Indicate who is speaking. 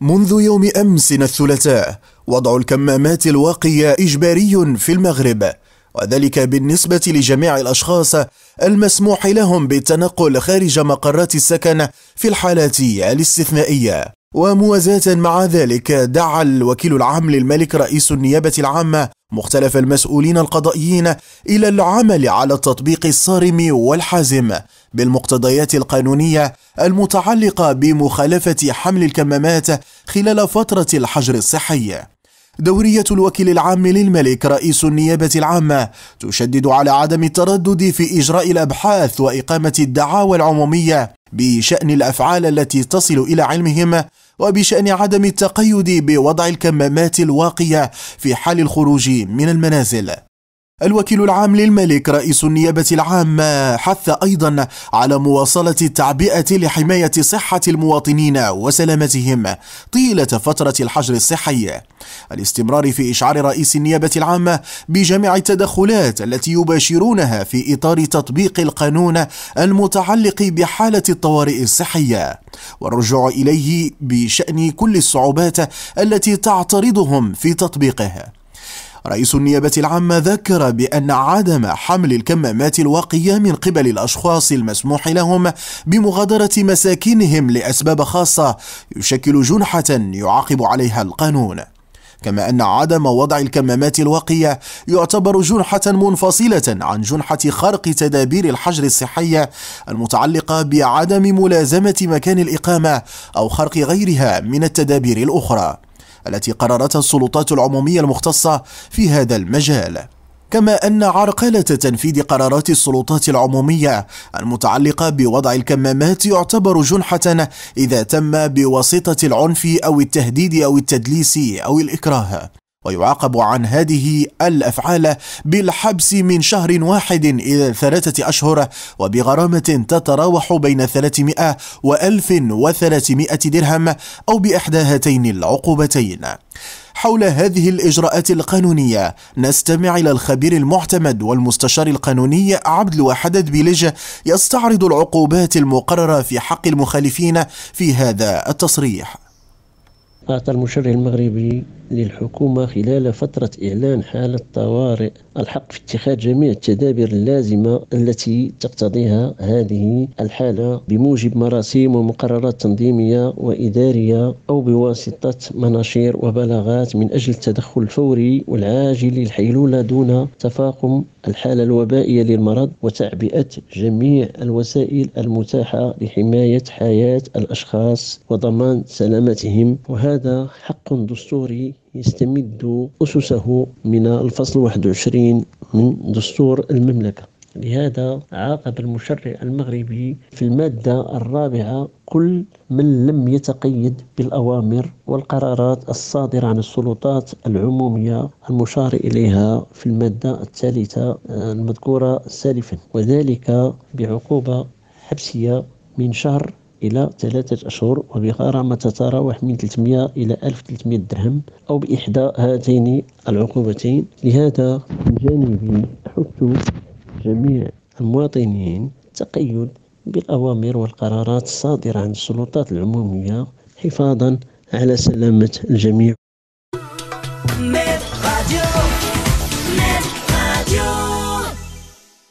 Speaker 1: منذ يوم أمس الثلاثاء وضع الكمامات الواقية إجباري في المغرب وذلك بالنسبة لجميع الأشخاص المسموح لهم بالتنقل خارج مقرات السكن في الحالات الاستثنائية وموازاة مع ذلك دعا الوكيل العام للملك رئيس النيابة العامة مختلف المسؤولين القضائيين إلى العمل على التطبيق الصارم والحازم بالمقتضيات القانونية المتعلقة بمخالفة حمل الكمامات خلال فترة الحجر الصحي. دورية الوكيل العام للملك رئيس النيابة العامة تشدد على عدم التردد في إجراء الأبحاث وإقامة الدعاوى العمومية بشأن الأفعال التي تصل إلى علمهم وبشأن عدم التقيد بوضع الكمامات الواقية في حال الخروج من المنازل الوكيل العام للملك رئيس النيابة العامة حث أيضا على مواصلة التعبئة لحماية صحة المواطنين وسلامتهم طيلة فترة الحجر الصحي الاستمرار في إشعار رئيس النيابة العامة بجميع التدخلات التي يباشرونها في إطار تطبيق القانون المتعلق بحالة الطوارئ الصحية والرجوع إليه بشأن كل الصعوبات التي تعترضهم في تطبيقه رئيس النيابة العامة ذكر بأن عدم حمل الكمامات الواقية من قبل الأشخاص المسموح لهم بمغادرة مساكنهم لأسباب خاصة يشكل جنحة يعاقب عليها القانون كما أن عدم وضع الكمامات الواقية يعتبر جنحة منفصلة عن جنحة خرق تدابير الحجر الصحية المتعلقة بعدم ملازمة مكان الإقامة أو خرق غيرها من التدابير الأخرى التي قررتها السلطات العمومية المختصة في هذا المجال كما أن عرقلة تنفيذ قرارات السلطات العمومية المتعلقة بوضع الكمامات يعتبر جنحة إذا تم بواسطة العنف أو التهديد أو التدليس أو الإكراه ويعاقب عن هذه الأفعال بالحبس من شهر واحد إلى ثلاثة أشهر وبغرامة تتراوح بين 300 و 1300 درهم أو بإحدى هاتين العقوبتين حول هذه الإجراءات القانونية نستمع إلى الخبير المعتمد والمستشار القانوني عبد الواحد دبيلج يستعرض العقوبات المقررة في حق المخالفين في هذا التصريح
Speaker 2: أعطى المشرع المغربي للحكومة خلال فترة إعلان حالة طوارئ الحق في اتخاذ جميع التدابير اللازمة التي تقتضيها هذه الحالة بموجب مراسيم ومقررات تنظيمية وإدارية أو بواسطة مناشير وبلاغات من أجل التدخل الفوري والعاجل للحيلولة دون تفاقم الحالة الوبائية للمرض وتعبئة جميع الوسائل المتاحة لحماية حياة الأشخاص وضمان سلامتهم وهذا حق دستوري يستمد أسسه من الفصل 21 من دستور المملكة لهذا عاقب المشرع المغربي في المادة الرابعة كل من لم يتقيد بالأوامر والقرارات الصادرة عن السلطات العمومية المشار إليها في المادة الثالثة المذكورة سالفا وذلك بعقوبة حبسية من شهر إلى ثلاثة أشهر وبغرامة تتراوح من 300 إلى 1300 درهم أو بإحدى هاتين العقوبتين لهذا من جانبي حث جميع المواطنين تقيد بالأوامر والقرارات الصادرة عن السلطات العمومية حفاظا على سلامة الجميع